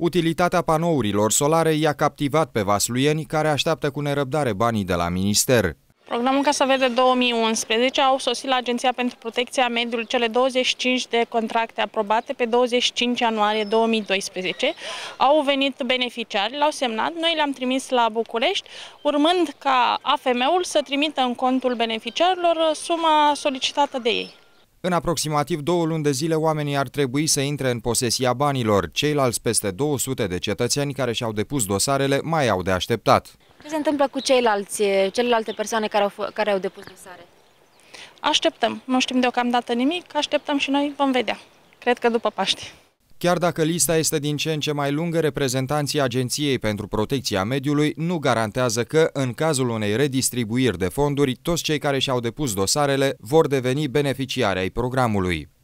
Utilitatea panourilor solare i-a captivat pe vasluieni care așteaptă cu nerăbdare banii de la minister. Programul Casa Verde 2011 au sosit la Agenția pentru Protecția Mediului cele 25 de contracte aprobate pe 25 ianuarie 2012. Au venit beneficiari, l-au semnat, noi le-am trimis la București, urmând ca AFM-ul să trimită în contul beneficiarilor suma solicitată de ei. În aproximativ două luni de zile, oamenii ar trebui să intre în posesia banilor. Ceilalți peste 200 de cetățeni care și-au depus dosarele mai au de așteptat. Ce se întâmplă cu ceilalți, celelalte persoane care au, care au depus dosare? Așteptăm. Nu știm deocamdată nimic, așteptăm și noi vom vedea. Cred că după Paști. Chiar dacă lista este din ce în ce mai lungă, reprezentanții Agenției pentru Protecția Mediului nu garantează că, în cazul unei redistribuiri de fonduri, toți cei care și-au depus dosarele vor deveni beneficiari ai programului.